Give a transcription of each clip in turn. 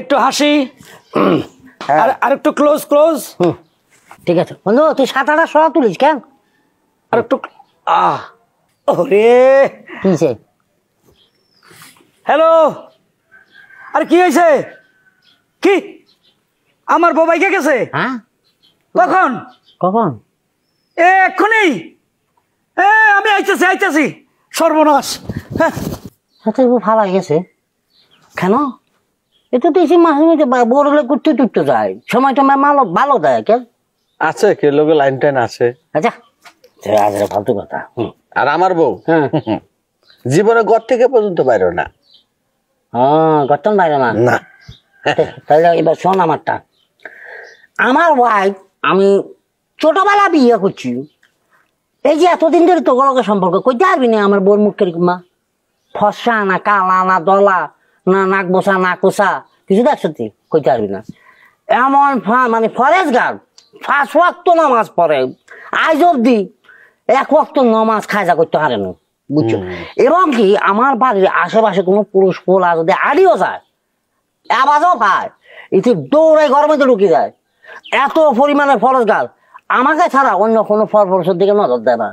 একটু হাসি হ্যাঁ। আর একটু ক্লোজ ক্লোজ ঠিক আছে বন্ধু তুই সাত আটা সরা তুলিস কেন আর একটু আহ হ্যালো আর কি হয়েছে কি আমার কে গেছে হ্যাঁ। কখন কখন এ এক্ষুনি এ আমি আইতেছি আইতেছি সর্বনাশ হ্যাঁ ফালাই আচ্ছা, গেছে কেন এটা তো এসে মাছ বড় টুটতে যায় সময় টময় ভালো ভালো দেয় কে আছে কে লোকে লাইন টাইন আছে আচ্ছা ফালতু কথা আর আমার বউ হ্যাঁ। জীবনে ঘর থেকে পর্যন্ত বাইরে না হ্যাঁ না না তাহলে এবার শোন আমারটা আমার ওয়াইফ আমি ছোটবেলা বিয়ে করছি এই যে এতদিন ধরে তোগুলোকে সম্পর্ক কই যাবি না আমার বোর মুখের মা ফসা না কালা না দলা না নাক বসা না কোসা কিছু দেখছো তুই কইতে পারবি না এমন মানে ফরেস্ট গার্ড ফার্স্ট ওয়াক্ত নামাজ পড়ে আজ অব্দি এক ওয়াক্ত নামাজ খাজা করতে পারে না বুঝছো এবং কি আমার বাড়ির আশেপাশে কোনো পুরুষ পোলা যদি আড়িও যায় আবাজও পায় ইতি দৌড়ে গরমে তো ঢুকে যায় এত পরিমাণে ফরজ গার্ড আমাকে ছাড়া অন্য কোনো ফল ফরসের দিকে নজর দেয় না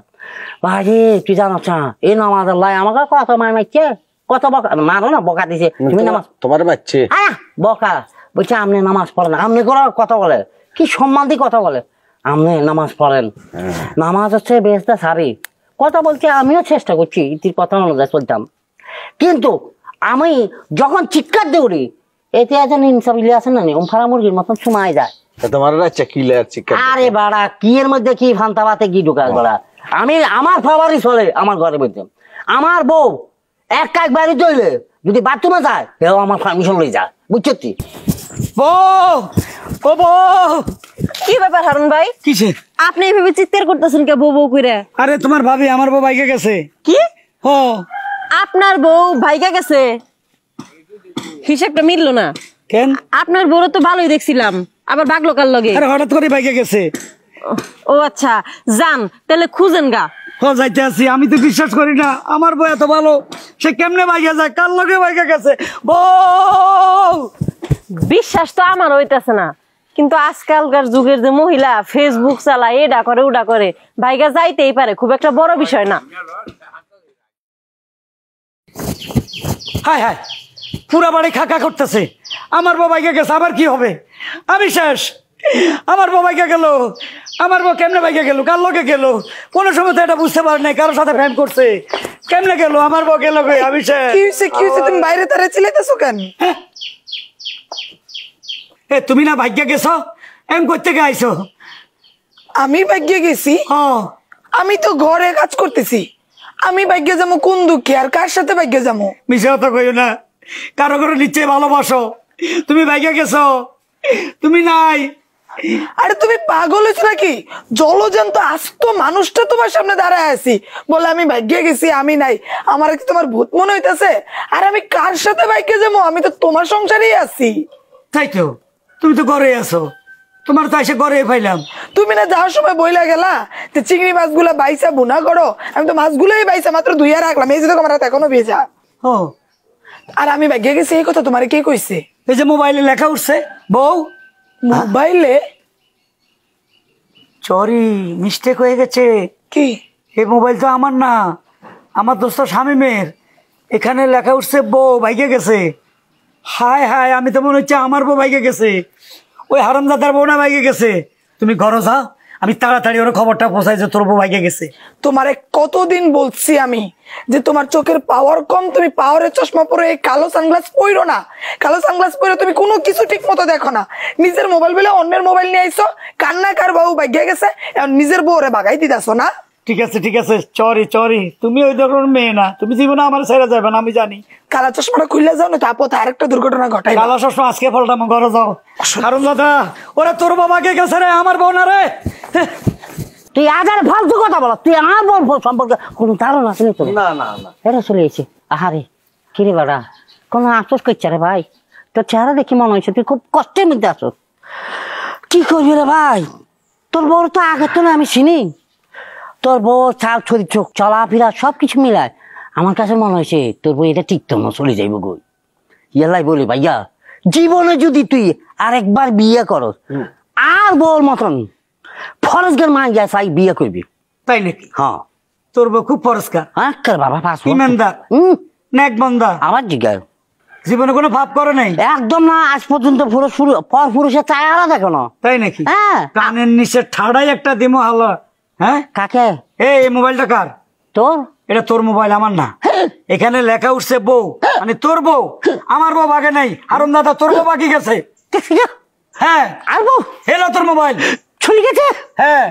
ভাই তুই জানো চা এই নামাজ লাই আমাকে কথা মায় মাইছে কত বকা মারো না বকা দিছে তুমি নামাজ তোমার বাচ্চে আহ বকা বলছে আপনি নামাজ পড়েন আপনি করে কথা বলে কি সম্মান দিয়ে কথা বলে আপনি নামাজ পড়েন হ্যাঁ। নামাজ হচ্ছে বেস্তা সারি কথা বলতে আমিও চেষ্টা করছি ইতির কথা অনুযায়ী চলতাম কিন্তু আমি যখন চিৎকার দৌড়ি এতে একজন ইনসাফ ইলে আছে না ফারা মুরগির মতন সময় যায় তোমার আরে বাড়া কি এর মধ্যে কি বাতে কি ঢুকা গলা হ্যাঁ। আমি আমার ফাবারই চলে আমার ঘরের মধ্যে আমার বউ এক এক বাড়ি তৈলে যদি বাথরুমে যায় আমার পারমিশন লই যা বুঝছো তুই কি ব্যাপার হারুন ভাই কিসে আপনি এইভাবে চিৎকার করতেছেন কে বউ বউ আরে তোমার ভাবি আমার বউ গেছে কি ও আপনার বউ ভাইকে গেছে হিসেবটা মিলল না কেন আপনার বউ তো ভালোই দেখছিলাম আবার বাগলোকার লগে আরে হঠাৎ করে ভাইকে গেছে ও আচ্ছা যান তাহলে খুঁজেন গা যাইতে আছি আমি তো বিশ্বাস করি না আমার বউ এত ভালো সে কেমনে বাইকা যায় কার লগে বাইকা গেছে বিশ্বাস তো আমার বাবাই না কিন্তু আজকালকার যুগের যে মহিলা ফেসবুক চালায় করে করে যাইতেই পারে খুব একটা বড় বিষয় না পুরা বাড়ি খাকা করতেছে আমার বাবাইকে গেছে আবার কি হবে আমি শেষ আমার বাবাইকে গেল আমার বউ কেমনে বাইকে গেল কার লোকে গেল কোনো সময় তো এটা বুঝতে পারে নাই কারোর সাথে ফ্যান করছে কেমনে গেল আমার বউ গেল তুমি বাইরে তারে চিলাইতেছো কেন হ্যাঁ। এ তুমি না ভাগ্যে গেছো এম করতে আইছো আমি ভাগ্যে গেছি আমি তো ঘরে কাজ করতেছি আমি ভাগ্যে যাবো কোন দুঃখে আর কার সাথে ভাগ্যে যাবো মিশে কথা কই না কারো কারো নিচে ভালোবাসো তুমি ভাগ্যে গেছো তুমি নাই আরে তুমি পাগল হয়েছো নাকি তো আস্ত মানুষটা তোমার সামনে দাঁড়ায় আছি বলে আমি ভাগ্যে গেছি আমি নাই আমার কি তোমার ভূত মনে হইতেছে আর আমি কার সাথে বাইকে যাবো আমি তো তোমার সংসারেই আছি তাই তো তুমি তো ঘরে আছো তোমার তো এসে ঘরে পাইলাম তুমি না যাওয়ার সময় বইলা গেলা যে চিংড়ি মাছগুলা বাইসা বুনা করো আমি তো মাছগুলোই বাইসা মাত্র ধুইয়া রাখলাম এই যে তো আমার হাতে এখনো ভেজা ও আর আমি ভাগ্যে গেছি এই কথা তোমার কে কইছে এই যে মোবাইলে লেখা উঠছে বউ মোবাইলে চরি মিস্টেক হয়ে গেছে কি এই মোবাইল তো আমার না আমার দোস্ত শামিমের এখানে লেখা উঠছে বউ ভাইকে গেছে হায় হায় আমি তো মনে হচ্ছে আমার বউ ভাইকে গেছে ওই হারামদাদার বউ না ভাইকে গেছে তুমি ঘরে যাও আমি তাড়াতাড়ি ওর খবরটা পৌঁছাই যে তোর ভাইকে গেছে তোমারে কতদিন বলছি আমি যে তোমার চোখের পাওয়ার কম তুমি পাওয়ারের চশমা পরে এই কালো সানগ্লাস পরো না কালো সানগ্লাস পরে তুমি কোনো কিছু ঠিক মতো দেখো না নিজের মোবাইল বেলে অন্যের মোবাইল নিয়ে আইসো কান্না কার বাবু ভাগ্যে গেছে নিজের বউরে বাগাই দিতেছো না ঠিক আছে ঠিক আছে চরি চরি তুমি ওই ধরনের মেয়ে না তুমি জীবনে আমার ছেড়ে যাবে না আমি জানি কালা চশমাটা খুললে যাও না তারপর আর একটা দুর্ঘটনা ঘটে কালা চশমা আজকে ফলটা আমার ঘরে যাও কারণ দাদা ওরা তোর বাবাকে গেছে রে আমার বোন রে তুই আজার ফালতু কথা বল তুই আমার সম্পর্কে কোনো ধারণা আছে তোর না না না এটা চলে এসে আহারে কিরে বাড়া কোনো আফসোস করছে রে ভাই তোর চেহারা দেখি মনে হয়েছে তুই খুব কষ্টের মধ্যে আছো কি করবি রে ভাই তোর বউ তো আগে তো না আমি চিনি তোর বউ চাল ছড়ি চোখ চলাফেরা সব কিছু মিলায় আমার কাছে মনে হয়েছে তোর বউ এটা ঠিক তো চলে যাইব গো ইয়ালাই বলি ভাইয়া জীবনে যদি তুই আরেকবার বিয়ে করস আর বউর মতন ফরজগার মা যায় সাই বিয়ে করবি তাই নাকি হ্যাঁ তোর বউ খুব ফরজগার আক্কার হ্যাঁ, বাবা পাস ইমানদার হুম নেক বন্ধা আমার জিজ্ঞার জীবনে কোনো ভাব করে নাই একদম না আজ পর্যন্ত পুরুষ পর পুরুষের চায় আলাদা কেন তাই নাকি হ্যাঁ কানের নিচে ঠাড়াই একটা দিমো হালো হ্যাঁ কাকে এই মোবাইলটা কার তোর এটা তোর মোবাইল আমার না হ্যাঁ। এখানে লেখা উঠছে বউ হ্যাঁ। মানে তোর বউ আমার বউ বাগে নাই আরম দাদা তোর বউ বাকি গেছে হ্যাঁ আর বউ হেলো তোর মোবাইল চলে গেছে হ্যাঁ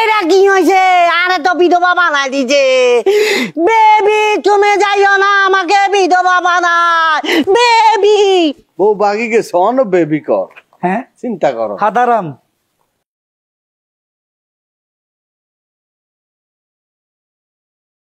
এরা কি আরে তো বিধবা বানাই দিছে বেবি তুমি যাইও না আমাকে বিধবা বেবি ও বেবি কর হ্যাঁ? চিন্তা করো সাধারণ